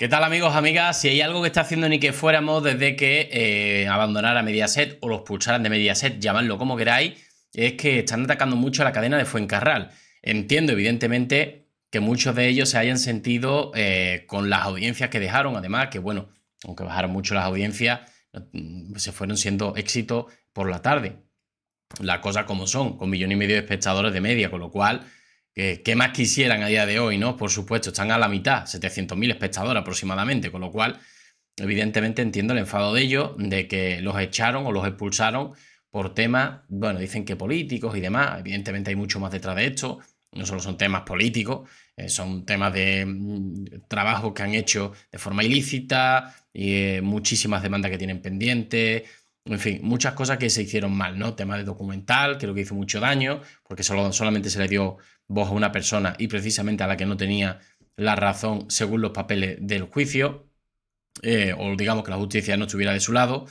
¿Qué tal amigos, amigas? Si hay algo que está haciendo ni que fuéramos desde que eh, abandonara Mediaset o los pulsaran de Mediaset, llamadlo como queráis, es que están atacando mucho a la cadena de Fuencarral. Entiendo, evidentemente, que muchos de ellos se hayan sentido eh, con las audiencias que dejaron, además que, bueno, aunque bajaron mucho las audiencias, mm, se fueron siendo éxito por la tarde. La cosa como son, con millón y medio de espectadores de media, con lo cual ¿Qué más quisieran a día de hoy, no? Por supuesto, están a la mitad, 700.000 espectadores aproximadamente, con lo cual, evidentemente entiendo el enfado de ellos de que los echaron o los expulsaron por temas, bueno, dicen que políticos y demás, evidentemente hay mucho más detrás de esto, no solo son temas políticos, eh, son temas de mm, trabajo que han hecho de forma ilícita, y eh, muchísimas demandas que tienen pendientes, en fin, muchas cosas que se hicieron mal, ¿no? Tema de documental, creo que hizo mucho daño, porque solo, solamente se le dio voz a una persona y precisamente a la que no tenía la razón según los papeles del juicio, eh, o digamos que la justicia no estuviera de su lado.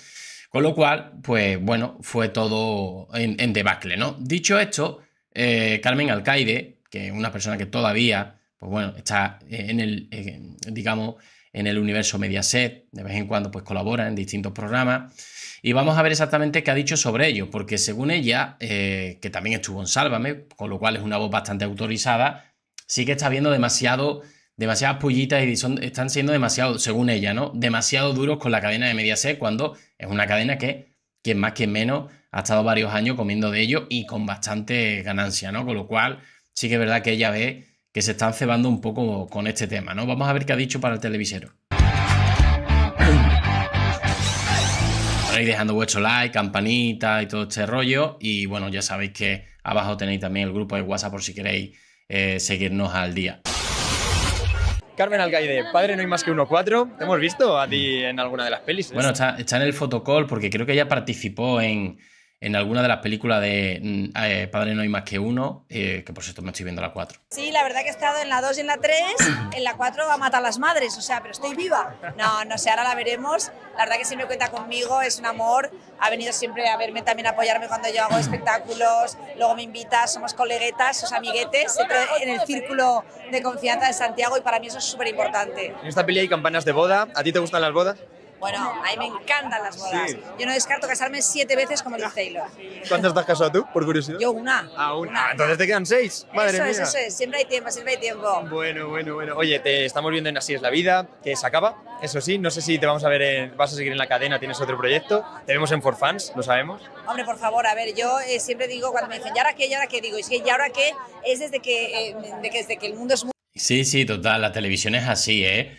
Con lo cual, pues bueno, fue todo en, debacle, ¿no? Dicho esto, eh, Carmen Alcaide, que es una persona que todavía, pues bueno, está en el, digamos, en el universo Mediaset, de vez en cuando pues colabora en distintos programas. Y vamos a ver exactamente qué ha dicho sobre ello, porque según ella, eh, que también estuvo en Sálvame, con lo cual es una voz bastante autorizada, sí que está viendo demasiado, demasiadas pullitas y están siendo demasiado, según ella, ¿no? Demasiado duros con la cadena de Mediaset, cuando es una cadena que, quien más, que menos, ha estado varios años comiendo de ello y con bastante ganancia, ¿no? Con lo cual, sí que es verdad que ella ve se están cebando un poco con este tema, ¿no? Vamos a ver qué ha dicho para el televisero. dejando vuestro like, campanita y todo este rollo. Y bueno, ya sabéis que abajo tenéis también el grupo de WhatsApp por si queréis eh, seguirnos al día. Carmen Algaide, padre no hay más que uno cuatro. hemos visto a ti en alguna de las pelis. Bueno, está, está en el fotocall porque creo que ella participó en, en alguna de las películas de mm, eh, Padre No hay más que uno, eh, que por cierto me estoy viendo la 4. Sí, la verdad que he estado en la 2 y en la 3, en la 4 va a matar las madres, o sea, pero estoy viva. No, no sé, ahora la veremos. La verdad que siempre cuenta conmigo, es un amor, ha venido siempre a verme también a apoyarme cuando yo hago espectáculos, luego me invita, somos coleguetas, somos amiguetes, en el círculo de confianza de Santiago y para mí eso es súper importante. En esta peli hay campanas de boda, ¿a ti te gustan las bodas? Bueno, a mí me encantan las bodas. Yo no descarto casarme siete veces como Liz Taylor. ¿Cuántas estás casado tú, por curiosidad? Yo una. Ah, una. Ah, entonces te quedan seis. Madre eso Es, eso es, siempre hay tiempo, siempre hay tiempo. Bueno, bueno, bueno. Oye, te estamos viendo en Así es la vida, que se acaba. Eso sí, no sé si te vamos a ver, en, vas a seguir en la cadena, tienes otro proyecto. Te vemos en For Fans, lo sabemos. Hombre, por favor, a ver, yo eh, siempre digo cuando me dicen, ¿y ahora qué? ¿y ahora qué? Digo, es que ¿y ahora qué? Es desde que, eh, desde que el mundo es muy... Sí, sí, total, la televisión es así, ¿eh?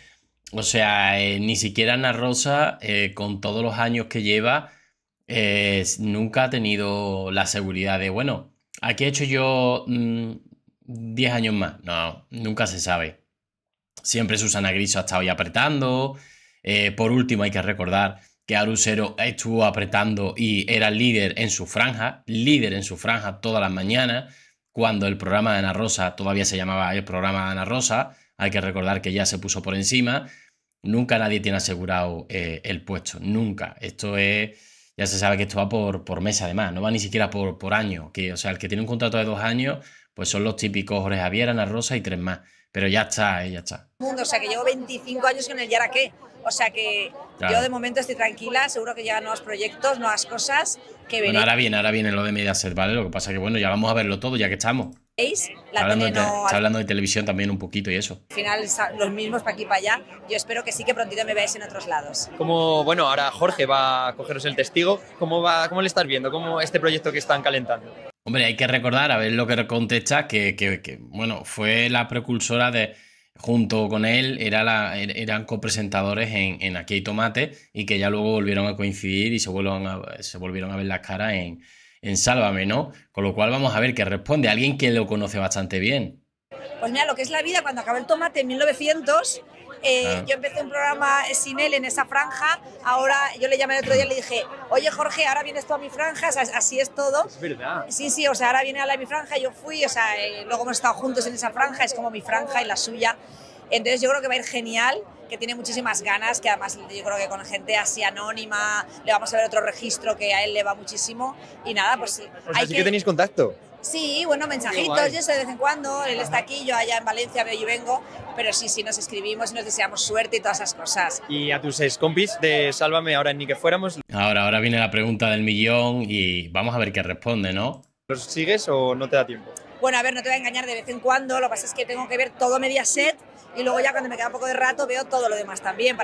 O sea, eh, ni siquiera Ana Rosa, eh, con todos los años que lleva, eh, nunca ha tenido la seguridad de, bueno, aquí he hecho yo 10 mm, años más. No, nunca se sabe. Siempre Susana Griso ha estado ahí apretando. por último, hay que recordar que Arusero estuvo apretando y era líder en su franja, líder en su franja todas las mañanas, cuando el programa de Ana Rosa todavía se llamaba el programa de Ana Rosa. Hay que recordar que ya se puso por encima Nunca nadie tiene asegurado eh, el puesto, nunca. Esto es, ya se sabe que esto va por, por mes además, no va ni siquiera por, por año. Que, o sea, el que tiene un contrato de dos años, pues son los típicos Jorge Javier, Ana Rosa y tres más. Pero ya está, eh, ya está. o sea, que llevo 25 años con el Yaraqué. O sea que yo de momento estoy tranquila, seguro que llegan nuevos proyectos, nuevas cosas que vengan. Bueno, ahora viene, ahora viene lo de Mediaset, ¿vale? Lo que pasa es que, bueno, ya vamos a verlo todo, ya que estamos está hablando de televisión también un poquito y eso. Al final los mismos para aquí y para allá. Yo espero que sí que prontito me veáis en otros lados. Como, bueno, ahora Jorge va a cogeros el testigo. ¿Cómo, va, cómo le estás viendo? ¿Cómo este proyecto que están calentando? Hombre, hay que recordar, a ver lo que contesta, que, bueno, fue la precursora de junto con él era la, er, eran copresentadores en, en Aquí hay Tomate y que ya luego volvieron a coincidir y se, se volvieron a ver las caras en, en Sálvame, ¿no? Con lo cual vamos a ver qué responde alguien que lo conoce bastante bien. Pues mira, lo que es la vida, cuando acabé el tomate en 1900, eh, yo empecé un programa sin él en esa franja, ahora yo le llamé el otro día y le dije, oye Jorge, ahora vienes tú a mi franja, así es todo. Es verdad. Sí, sí, o sea, ahora viene a la mi franja, yo fui, o sea, eh, luego hemos estado juntos en esa franja, es como mi franja y la suya. Entonces yo creo que va a ir genial, que tiene muchísimas ganas, que además yo creo que con gente así anónima le vamos a ver otro registro que a él le va muchísimo. Y nada, pues sí. Pues que... tenéis contacto. Sí, bueno, mensajitos, yo sé de vez en cuando, él está aquí, yo allá en Valencia veo y vengo, pero sí, sí, nos escribimos y nos deseamos suerte y todas esas cosas. Y a tus seis compis de Sálvame ahora ni que fuéramos. Ahora, ahora viene la pregunta del millón y vamos a ver qué responde, ¿no? ¿Los sigues o no te da tiempo? Bueno, a ver, no te voy a engañar de vez en cuando, lo que pasa es que tengo que ver todo Mediaset y luego ya cuando me queda poco de rato veo todo lo demás también.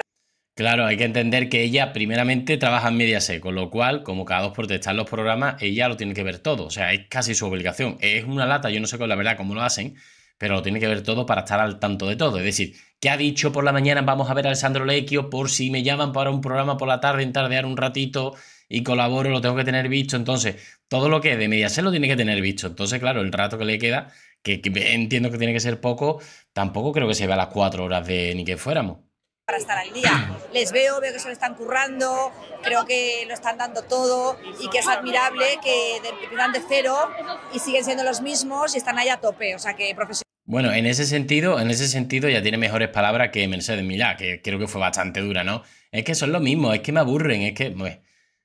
Claro, hay que entender que ella primeramente trabaja en Mediaset, con lo cual, como cada dos por en los programas, ella lo tiene que ver todo, o sea, es casi su obligación. Es una lata, yo no sé con la verdad cómo lo hacen, pero lo tiene que ver todo para estar al tanto de todo. Es decir, ¿qué ha dicho por la mañana? Vamos a ver a Alessandro Lequio por si me llaman para un programa por la tarde, en tardear un ratito y colaboro, lo tengo que tener visto. Entonces, todo lo que es de Mediaset lo tiene que tener visto. Entonces, claro, el rato que le queda, que, entiendo que tiene que ser poco, tampoco creo que se vea las cuatro horas de ni que fuéramos. Para estar al día. Les veo, veo que se lo están currando, creo que lo están dando todo y que es admirable que empiezan de cero y siguen siendo los mismos y están ahí a tope. O sea que Bueno, en ese sentido, en ese sentido ya tiene mejores palabras que Mercedes Milá, que creo que fue bastante dura, ¿no? Es que son lo mismo, es que me aburren, es que, pues,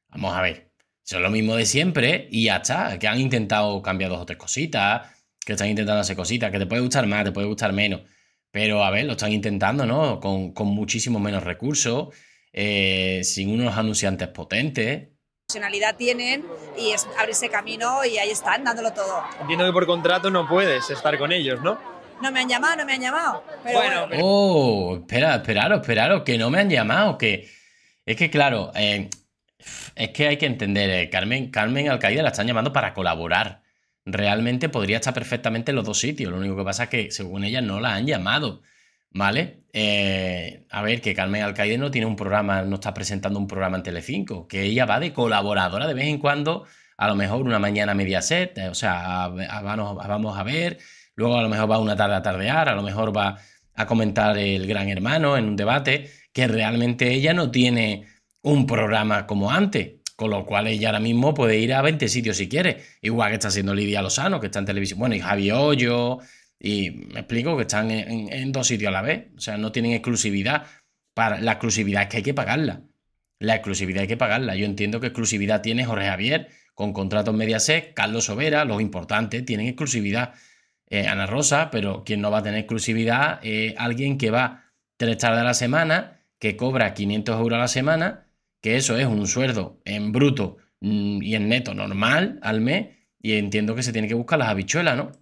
vamos a ver, son lo mismo de siempre y ya está, que han intentado cambiar dos o tres cositas, que están intentando hacer cositas, que te puede gustar más, te puede gustar menos, pero a ver, lo están intentando, ¿no? Con, con muchísimos menos recursos, eh, sin unos anunciantes potentes. personalidad tienen y es abrirse camino y ahí están dándolo todo. Entiendo que por contrato no puedes estar con ellos, ¿no? No me han llamado, no me han llamado. bueno, Oh, espera, esperaros, esperaros, que no me han llamado, que es que claro, eh, es que hay que entender, eh, Carmen, Carmen Alcaída la están llamando para colaborar realmente podría estar perfectamente en los dos sitios. Lo único que pasa es que, según ella, no la han llamado. ¿Vale? Eh, a ver, que Carmen Alcaide no tiene un programa, no está presentando un programa en Telecinco, que ella va de colaboradora de vez en cuando, a lo mejor una mañana media set, eh, o sea, a, vamos a ver, luego a lo mejor va una tarde a tardear, a lo mejor va a comentar el gran hermano en un debate, que realmente ella no tiene un programa como antes, con lo cual ella ahora mismo puede ir a 20 sitios si quiere. Igual que está haciendo Lidia Lozano, que está en televisión. Bueno, y Javi Hoyo. Y me explico que están en, dos sitios a la vez. O sea, no tienen exclusividad. Para, la exclusividad es que hay que pagarla. La exclusividad hay que pagarla. Yo entiendo que exclusividad tiene Jorge Javier con contratos Mediaset, Carlos Sobera, los importantes tienen exclusividad. Eh, Ana Rosa, pero quien no va a tener exclusividad es alguien que va tres tardes a la semana, que cobra 500 euros a la semana que eso es un sueldo en bruto mm, y en neto normal al mes, y entiendo que se tiene que buscar las habichuelas, ¿no?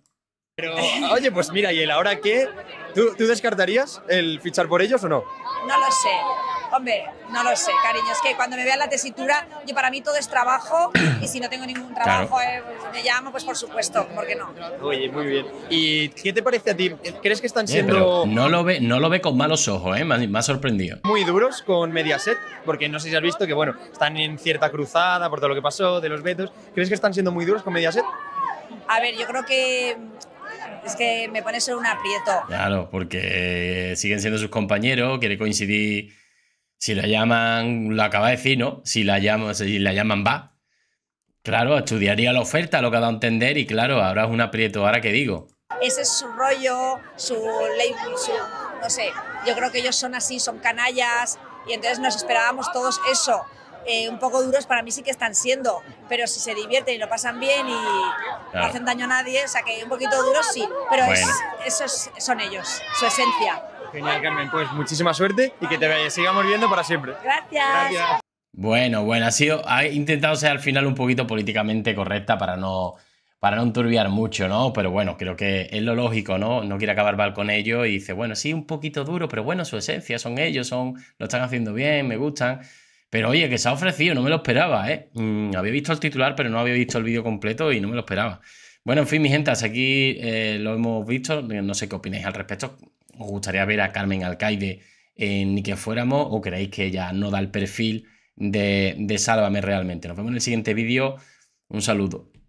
Pero, oye, pues mira, ¿y el ahora qué? ¿Tú, ¿Tú descartarías el fichar por ellos o no? No lo sé. Hombre, no lo sé, cariño. Es que cuando me vean la tesitura, yo para mí todo es trabajo y si no tengo ningún trabajo, eh, me llamo, pues por supuesto, ¿por qué no? Oye, muy bien. ¿Y qué te parece a ti? ¿Crees que están eh, siendo.? no, lo ve, no lo ve con malos ojos, ¿eh? Me ha sorprendido. Muy duros con Mediaset, porque no sé si has visto que, bueno, están en cierta cruzada por todo lo que pasó, de los vetos. ¿Crees que están siendo muy duros con Mediaset? A ver, yo creo que mm, es que me pone ser un aprieto. Claro, porque eh, siguen siendo sus compañeros, quiere coincidir si la llaman, lo acaba de decir, ¿no? Si la llaman, si la llaman va. Claro, estudiaría la oferta, lo que ha dado a entender, y claro, ahora es un aprieto, ahora que digo. Ese es su rollo, su ley, No sé, yo creo que ellos son así, son canallas, y entonces nos esperábamos todos eso. Eh, un poco duros para mí sí que están siendo, pero si se divierten y lo pasan bien y no hacen daño a nadie, o sea que un poquito duros sí, pero esos son ellos, su esencia. Genial, Carmen. Pues muchísima suerte y que te sigamos viendo para siempre. Gracias. Bueno, bueno, ha sido. Ha intentado ser al final un poquito políticamente correcta para no. Para no enturbiar mucho, ¿no? Pero bueno, creo que es lo lógico, ¿no? No quiere acabar mal con ello y dice, bueno, sí, un poquito duro, pero bueno, su esencia, son ellos, son, lo están haciendo bien, me gustan. Pero oye, que se ha ofrecido, no me lo esperaba, ¿eh? Mm, había visto el titular, pero no había visto el vídeo completo y no me lo esperaba. Bueno, en fin, mi gente, aquí eh, lo hemos visto. No sé qué opináis al respecto os gustaría ver a Carmen Alcaide en Ni que fuéramos o creéis que ella no da el perfil de, de Sálvame realmente. Nos vemos en el siguiente vídeo. Un saludo.